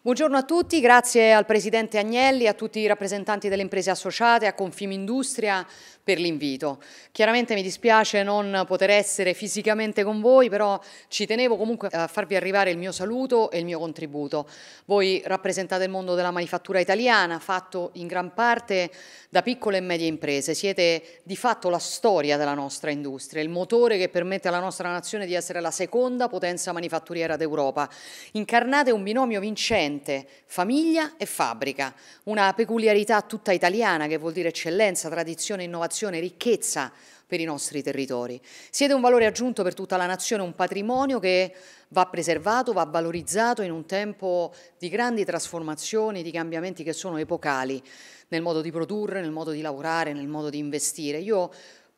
Buongiorno a tutti, grazie al Presidente Agnelli, a tutti i rappresentanti delle imprese associate, a Confimindustria per l'invito. Chiaramente mi dispiace non poter essere fisicamente con voi, però ci tenevo comunque a farvi arrivare il mio saluto e il mio contributo. Voi rappresentate il mondo della manifattura italiana, fatto in gran parte da piccole e medie imprese. Siete di fatto la storia della nostra industria, il motore che permette alla nostra nazione di essere la seconda potenza manifatturiera d'Europa. Incarnate un binomio vincente ambiente, famiglia e fabbrica, una peculiarità tutta italiana che vuol dire eccellenza, tradizione, innovazione, ricchezza per i nostri territori. Siete un valore aggiunto per tutta la nazione, un patrimonio che va preservato, va valorizzato in un tempo di grandi trasformazioni, di cambiamenti che sono epocali nel modo di produrre, nel modo di lavorare, nel modo di investire. Io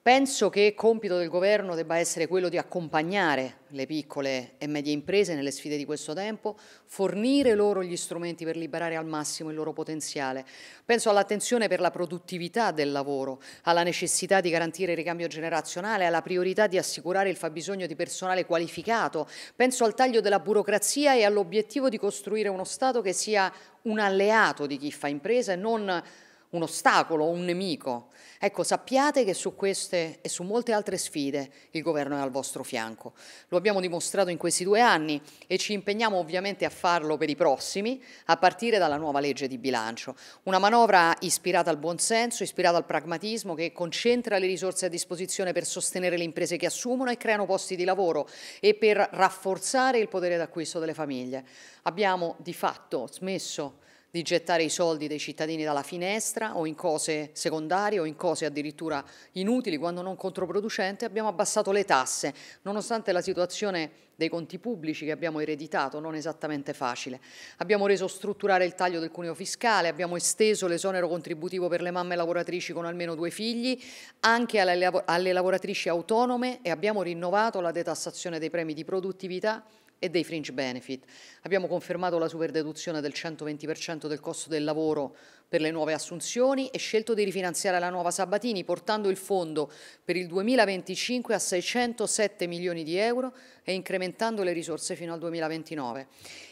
Penso che il compito del governo debba essere quello di accompagnare le piccole e medie imprese nelle sfide di questo tempo, fornire loro gli strumenti per liberare al massimo il loro potenziale. Penso all'attenzione per la produttività del lavoro, alla necessità di garantire il ricambio generazionale, alla priorità di assicurare il fabbisogno di personale qualificato. Penso al taglio della burocrazia e all'obiettivo di costruire uno Stato che sia un alleato di chi fa impresa e non un ostacolo, un nemico. Ecco, sappiate che su queste e su molte altre sfide il governo è al vostro fianco. Lo abbiamo dimostrato in questi due anni e ci impegniamo ovviamente a farlo per i prossimi, a partire dalla nuova legge di bilancio. Una manovra ispirata al buonsenso, ispirata al pragmatismo, che concentra le risorse a disposizione per sostenere le imprese che assumono e creano posti di lavoro e per rafforzare il potere d'acquisto delle famiglie. Abbiamo di fatto smesso di gettare i soldi dei cittadini dalla finestra o in cose secondarie o in cose addirittura inutili, quando non controproducente, abbiamo abbassato le tasse, nonostante la situazione dei conti pubblici che abbiamo ereditato, non esattamente facile. Abbiamo reso strutturare il taglio del cuneo fiscale, abbiamo esteso l'esonero contributivo per le mamme lavoratrici con almeno due figli anche alle, alle lavoratrici autonome e abbiamo rinnovato la detassazione dei premi di produttività e dei fringe benefit. Abbiamo confermato la superdeduzione del 120% del costo del lavoro per le nuove assunzioni e scelto di rifinanziare la nuova Sabatini portando il fondo per il 2025 a 607 milioni di euro e incrementando le risorse fino al 2029.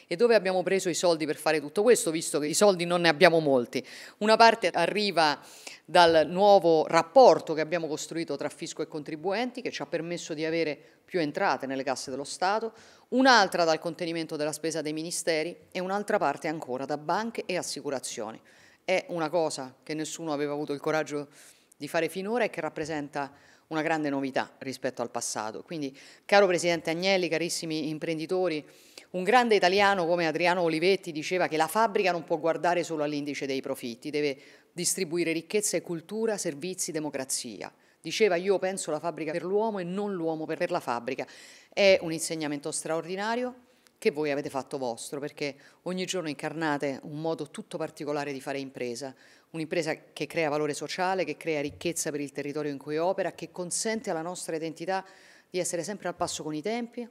E dove abbiamo preso i soldi per fare tutto questo, visto che i soldi non ne abbiamo molti? Una parte arriva dal nuovo rapporto che abbiamo costruito tra fisco e contribuenti, che ci ha permesso di avere più entrate nelle casse dello Stato, un'altra dal contenimento della spesa dei ministeri e un'altra parte ancora da banche e assicurazioni è una cosa che nessuno aveva avuto il coraggio di fare finora e che rappresenta una grande novità rispetto al passato. Quindi, caro Presidente Agnelli, carissimi imprenditori, un grande italiano come Adriano Olivetti diceva che la fabbrica non può guardare solo all'indice dei profitti, deve distribuire ricchezza e cultura, servizi, democrazia. Diceva io penso la fabbrica per l'uomo e non l'uomo per la fabbrica. È un insegnamento straordinario che voi avete fatto vostro, perché ogni giorno incarnate un modo tutto particolare di fare impresa, un'impresa che crea valore sociale, che crea ricchezza per il territorio in cui opera, che consente alla nostra identità di essere sempre al passo con i tempi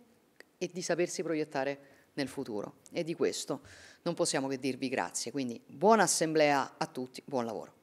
e di sapersi proiettare nel futuro. E di questo non possiamo che dirvi grazie. Quindi buona assemblea a tutti, buon lavoro.